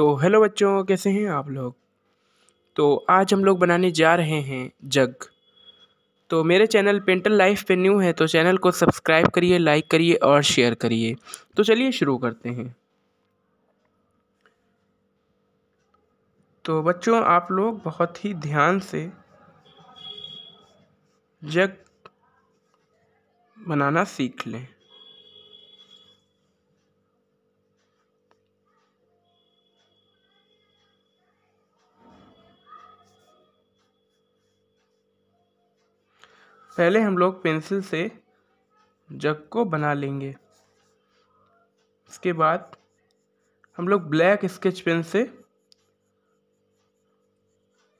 तो हेलो बच्चों कैसे हैं आप लोग तो आज हम लोग बनाने जा रहे हैं जग तो मेरे चैनल पेंटल लाइफ पे न्यू है तो चैनल को सब्सक्राइब करिए लाइक करिए और शेयर करिए तो चलिए शुरू करते हैं तो बच्चों आप लोग बहुत ही ध्यान से जग बनाना सीख लें पहले हम लोग पेंसिल से जग को बना लेंगे इसके बाद हम लोग ब्लैक स्केच पेन से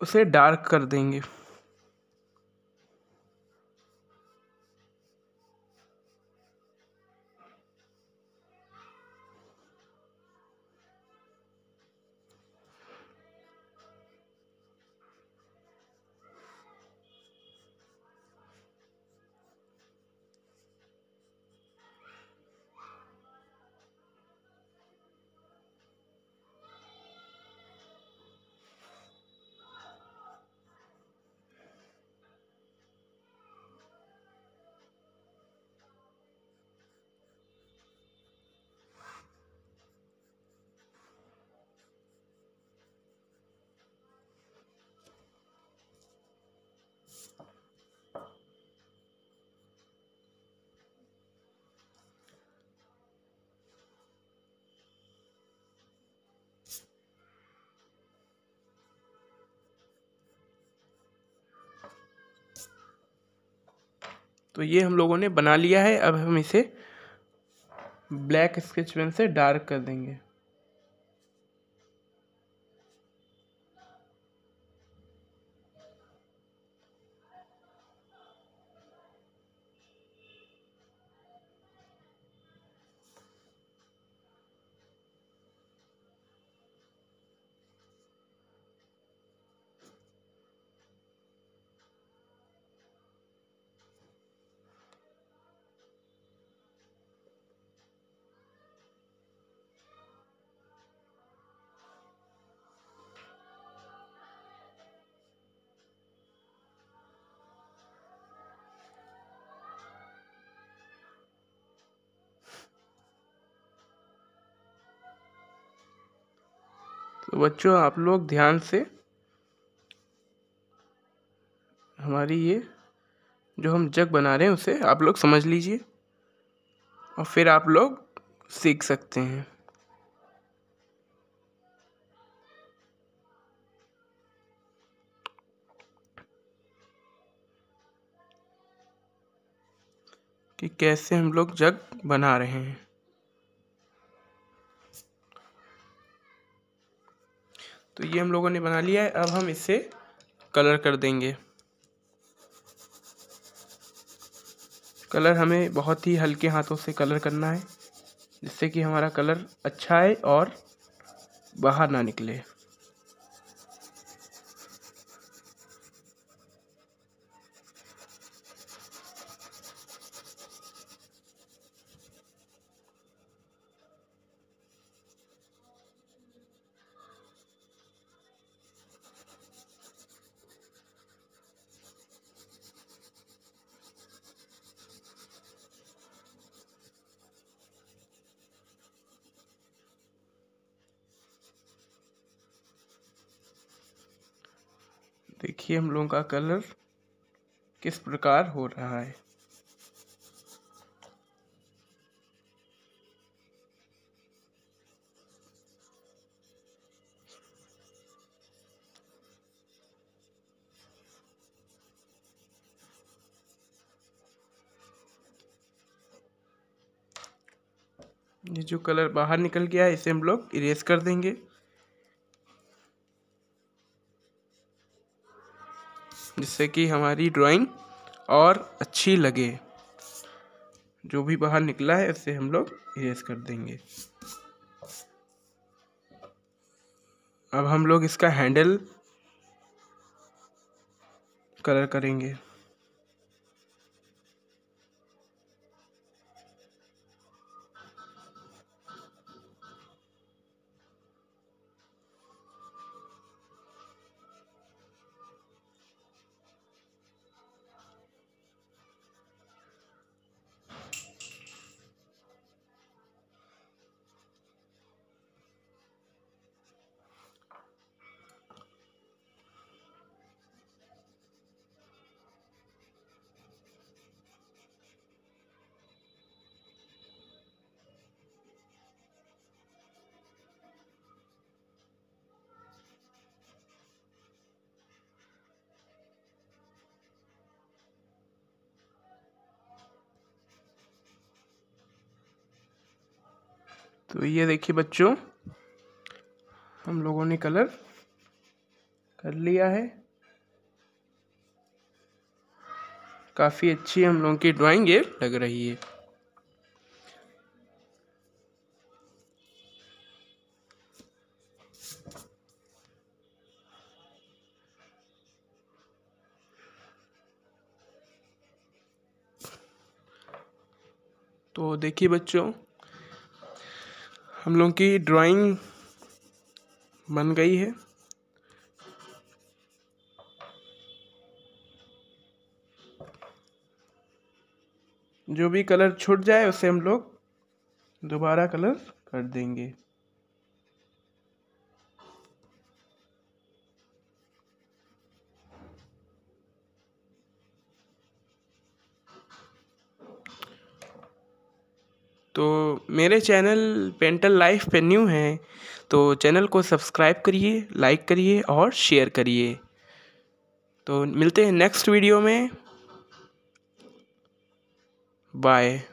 उसे डार्क कर देंगे तो ये हम लोगों ने बना लिया है अब हम इसे ब्लैक स्केच पेन से डार्क कर देंगे तो बच्चों आप लोग ध्यान से हमारी ये जो हम जग बना रहे हैं उसे आप लोग समझ लीजिए और फिर आप लोग सीख सकते हैं कि कैसे हम लोग जग बना रहे हैं तो ये हम लोगों ने बना लिया है अब हम इसे कलर कर देंगे कलर हमें बहुत ही हल्के हाथों से कलर करना है जिससे कि हमारा कलर अच्छा आए और बाहर ना निकले देखिए हम लोगों का कलर किस प्रकार हो रहा है ये जो कलर बाहर निकल गया है इसे हम लोग इरेज कर देंगे जिससे कि हमारी ड्राइंग और अच्छी लगे जो भी बाहर निकला है उसे हम लोग इरेज कर देंगे अब हम लोग इसका हैंडल कलर करेंगे तो ये देखिए बच्चों हम लोगों ने कलर कर लिया है काफ़ी अच्छी हम लोगों की ड्राइंग ये लग रही है तो देखिए बच्चों हम लोगों की ड्राइंग बन गई है जो भी कलर छूट जाए उसे हम लोग दोबारा कलर कर देंगे तो मेरे चैनल पेंटल लाइफ पे न्यू हैं तो चैनल को सब्सक्राइब करिए लाइक करिए और शेयर करिए तो मिलते हैं नेक्स्ट वीडियो में बाय